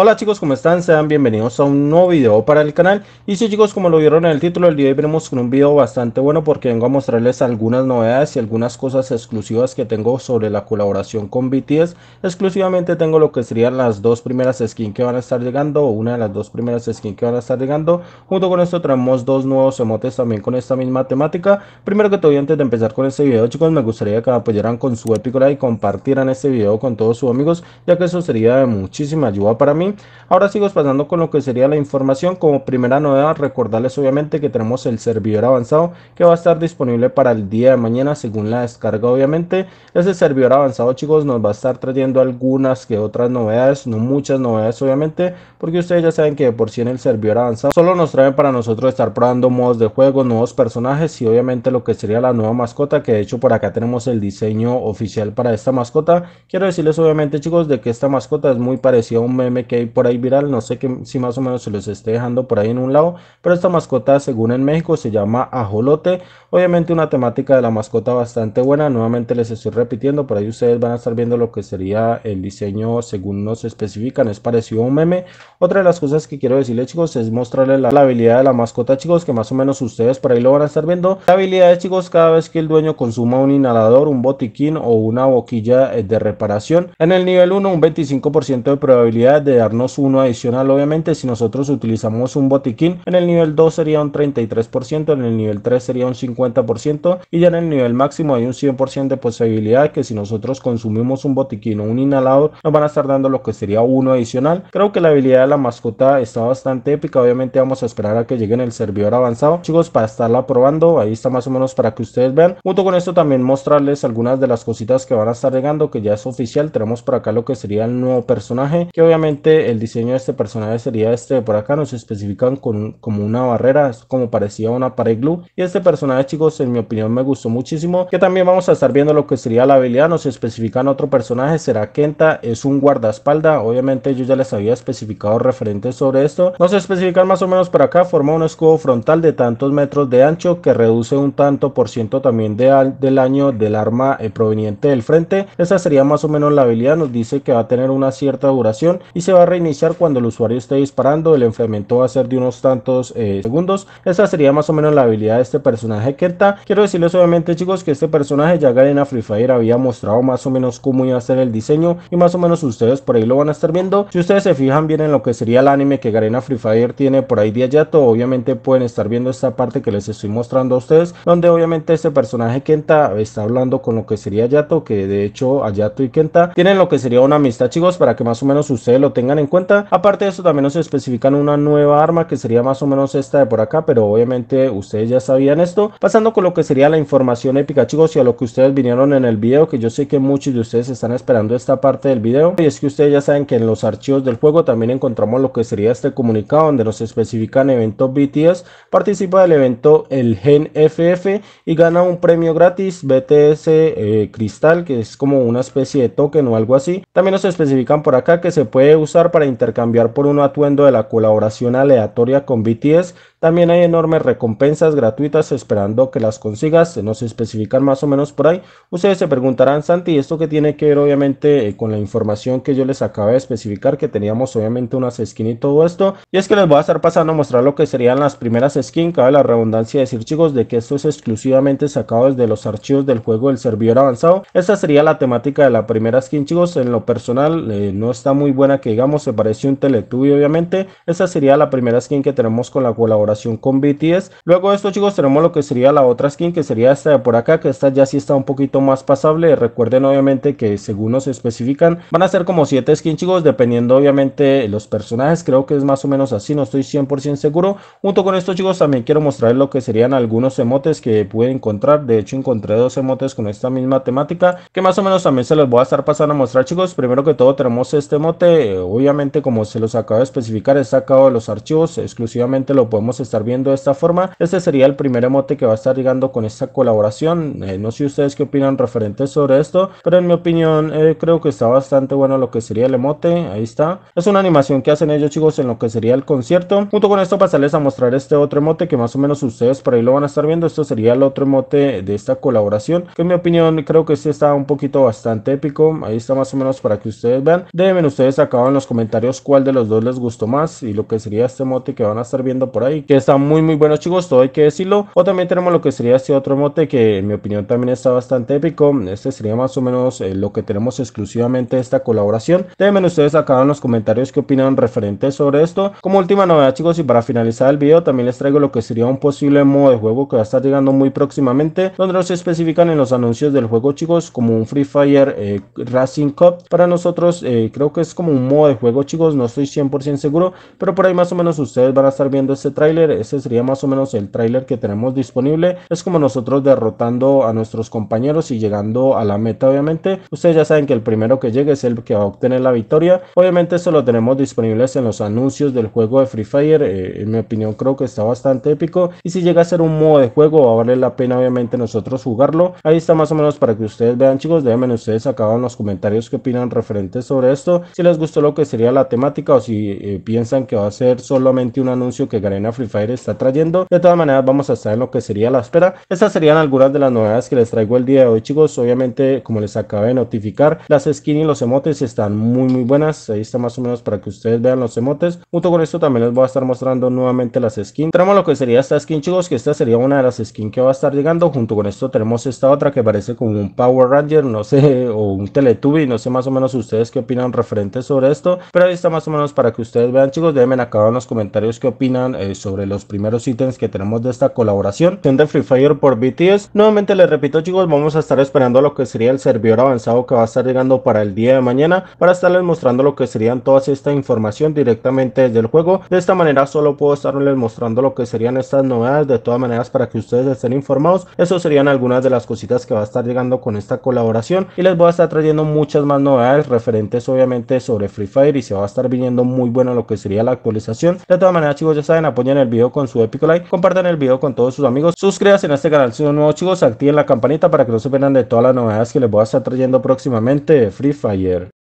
Hola chicos, ¿cómo están? Sean bienvenidos a un nuevo video para el canal Y si sí, chicos, como lo vieron en el título, del día hoy venimos con un video bastante bueno Porque vengo a mostrarles algunas novedades y algunas cosas exclusivas que tengo sobre la colaboración con BTS Exclusivamente tengo lo que serían las dos primeras skins que van a estar llegando O una de las dos primeras skins que van a estar llegando Junto con esto traemos dos nuevos emotes también con esta misma temática Primero que todo, antes de empezar con este video chicos, me gustaría que me apoyaran con su épico Y compartieran este video con todos sus amigos Ya que eso sería de muchísima ayuda para mí Ahora sigo pasando con lo que sería la información. Como primera novedad, recordarles obviamente que tenemos el servidor avanzado que va a estar disponible para el día de mañana según la descarga obviamente. Ese servidor avanzado chicos nos va a estar trayendo algunas que otras novedades, no muchas novedades obviamente, porque ustedes ya saben que de por sí en el servidor avanzado solo nos traen para nosotros estar probando modos de juego, nuevos personajes y obviamente lo que sería la nueva mascota, que de hecho por acá tenemos el diseño oficial para esta mascota. Quiero decirles obviamente chicos de que esta mascota es muy parecida a un meme que hay por ahí viral, no sé que, si más o menos se los esté dejando por ahí en un lado, pero esta mascota según en México se llama ajolote, obviamente una temática de la mascota bastante buena, nuevamente les estoy repitiendo, por ahí ustedes van a estar viendo lo que sería el diseño según nos especifican, es parecido a un meme, otra de las cosas que quiero decirles chicos es mostrarles la, habilidad de la mascota chicos, que más o menos ustedes por ahí lo van a estar viendo, la habilidad chicos cada vez que el dueño consuma un inhalador, un botiquín o una boquilla eh, de reparación, en el nivel 1 un 25% de probabilidad de darnos uno adicional obviamente si nosotros utilizamos un botiquín en el nivel 2 sería un 33% en el nivel 3 sería un 50% y ya en el nivel máximo hay un 100% de posibilidad que si nosotros consumimos un botiquín o un inhalador nos van a estar dando lo que sería uno adicional creo que la habilidad de la mascota está bastante épica obviamente vamos a esperar a que llegue en el servidor avanzado chicos para estarla probando ahí está más o menos para que ustedes vean junto con esto también mostrarles algunas de las cositas que van a estar llegando que ya es oficial tenemos por acá lo que sería el nuevo personaje que obviamente el diseño de este personaje sería este por acá, nos especifican con, como una barrera, como parecía una pared glue. Y este personaje, chicos, en mi opinión me gustó muchísimo. Que también vamos a estar viendo lo que sería la habilidad, nos especifican otro personaje, será Kenta, es un guardaespalda. Obviamente yo ya les había especificado referentes sobre esto. Nos especifican más o menos por acá, forma un escudo frontal de tantos metros de ancho que reduce un tanto por ciento también de del año del arma eh, proveniente del frente. Esa sería más o menos la habilidad, nos dice que va a tener una cierta duración y se va a reiniciar cuando el usuario esté disparando. El enfriamiento va a ser de unos tantos eh, segundos. esa sería más o menos la habilidad de este personaje Kenta, Quiero decirles obviamente chicos que este personaje ya Garena Free Fire había mostrado más o menos cómo iba a ser el diseño. Y más o menos ustedes por ahí lo van a estar viendo. Si ustedes se fijan bien en lo que sería el anime que Garena Free Fire tiene por ahí de Ayato. Obviamente pueden estar viendo esta parte que les estoy mostrando a ustedes. Donde obviamente este personaje Kenta está hablando con lo que sería Ayato. Que de hecho Ayato y Kenta tienen lo que sería una amistad chicos para que más o menos ustedes lo tengan tengan en cuenta. Aparte de eso también nos especifican una nueva arma que sería más o menos esta de por acá, pero obviamente ustedes ya sabían esto. Pasando con lo que sería la información épica chicos y a lo que ustedes vinieron en el video, que yo sé que muchos de ustedes están esperando esta parte del video. Y es que ustedes ya saben que en los archivos del juego también encontramos lo que sería este comunicado donde nos especifican eventos BTS, participa del evento el Gen FF y gana un premio gratis BTS eh, Cristal, que es como una especie de token o algo así. También nos especifican por acá que se puede usar para intercambiar por un atuendo de la colaboración aleatoria con BTS también hay enormes recompensas gratuitas esperando que las consigas, se nos especifican más o menos por ahí. Ustedes se preguntarán, Santi, ¿esto que tiene que ver obviamente eh, con la información que yo les acabé de especificar, que teníamos obviamente unas skins y todo esto? Y es que les voy a estar pasando a mostrar lo que serían las primeras skins, cabe la redundancia decir chicos de que esto es exclusivamente sacado desde los archivos del juego del servidor avanzado. Esta sería la temática de la primera skin chicos, en lo personal eh, no está muy buena que digamos, se parece un teletubby obviamente. esa sería la primera skin que tenemos con la colaboración con BTS. Luego de esto chicos tenemos lo que sería la otra skin que sería esta de por acá que esta ya sí está un poquito más pasable. Recuerden obviamente que según nos especifican van a ser como 7 skins chicos dependiendo obviamente los personajes. Creo que es más o menos así, no estoy 100% seguro. Junto con esto chicos también quiero mostrar lo que serían algunos emotes que pude encontrar. De hecho encontré dos emotes con esta misma temática que más o menos también se los voy a estar pasando a mostrar chicos. Primero que todo tenemos este emote. Obviamente como se los acabo de especificar Está sacado de los archivos. Exclusivamente lo podemos estar viendo de esta forma. Este sería el primer emote que va a estar llegando con esta colaboración. Eh, no sé ustedes qué opinan referente sobre esto, pero en mi opinión eh, creo que está bastante bueno lo que sería el emote. Ahí está. Es una animación que hacen ellos chicos en lo que sería el concierto. Junto con esto pasarles a mostrar este otro emote que más o menos ustedes por ahí lo van a estar viendo. Esto sería el otro emote de esta colaboración, que en mi opinión creo que sí está un poquito bastante épico. Ahí está más o menos para que ustedes vean. deben ustedes acá en los comentarios cuál de los dos les gustó más y lo que sería este emote que van a estar viendo por ahí que está muy muy bueno chicos, todo hay que decirlo. O también tenemos lo que sería este otro mote que en mi opinión también está bastante épico. Este sería más o menos eh, lo que tenemos exclusivamente de esta colaboración. Déjenme ustedes acá en los comentarios qué opinan referente sobre esto. Como última novedad chicos y para finalizar el video también les traigo lo que sería un posible modo de juego que va a estar llegando muy próximamente. Donde nos especifican en los anuncios del juego chicos como un Free Fire eh, Racing Cup. Para nosotros eh, creo que es como un modo de juego chicos, no estoy 100% seguro. Pero por ahí más o menos ustedes van a estar viendo este trailer ese sería más o menos el tráiler que tenemos disponible. Es como nosotros derrotando a nuestros compañeros y llegando a la meta, obviamente. Ustedes ya saben que el primero que llegue es el que va a obtener la victoria. Obviamente eso lo tenemos disponible en los anuncios del juego de Free Fire. Eh, en mi opinión creo que está bastante épico. Y si llega a ser un modo de juego va a valer la pena obviamente nosotros jugarlo. Ahí está más o menos para que ustedes vean chicos. Déjenme ustedes acá en los comentarios qué opinan referentes sobre esto. Si les gustó lo que sería la temática o si eh, piensan que va a ser solamente un anuncio que gane a Free está trayendo. De todas maneras, vamos a estar en lo que sería la espera. Estas serían algunas de las novedades que les traigo el día de hoy, chicos. Obviamente, como les acabo de notificar, las skins y los emotes están muy, muy buenas. Ahí está más o menos para que ustedes vean los emotes. Junto con esto, también les voy a estar mostrando nuevamente las skins. Tenemos lo que sería esta skin, chicos, que esta sería una de las skins que va a estar llegando. Junto con esto, tenemos esta otra que parece como un Power Ranger, no sé, o un Teletubby. No sé más o menos ustedes qué opinan referente sobre esto. Pero ahí está más o menos para que ustedes vean, chicos. Déjenme acá en los comentarios qué opinan eh, sobre los primeros ítems que tenemos de esta colaboración de Free Fire por BTS. Nuevamente les repito chicos, vamos a estar esperando lo que sería el servidor avanzado que va a estar llegando para el día de mañana para estarles mostrando lo que serían todas esta información directamente desde el juego. De esta manera solo puedo estarles mostrando lo que serían estas novedades de todas maneras para que ustedes estén informados. Eso serían algunas de las cositas que va a estar llegando con esta colaboración y les voy a estar trayendo muchas más novedades referentes obviamente sobre Free Fire y se va a estar viniendo muy bueno lo que sería la actualización. De todas maneras chicos ya saben apoyen el vídeo con su épico like, compartan el video con todos sus amigos, suscríbanse en este canal si son nuevos chicos, activen la campanita para que no se pierdan de todas las novedades que les voy a estar trayendo próximamente Free Fire.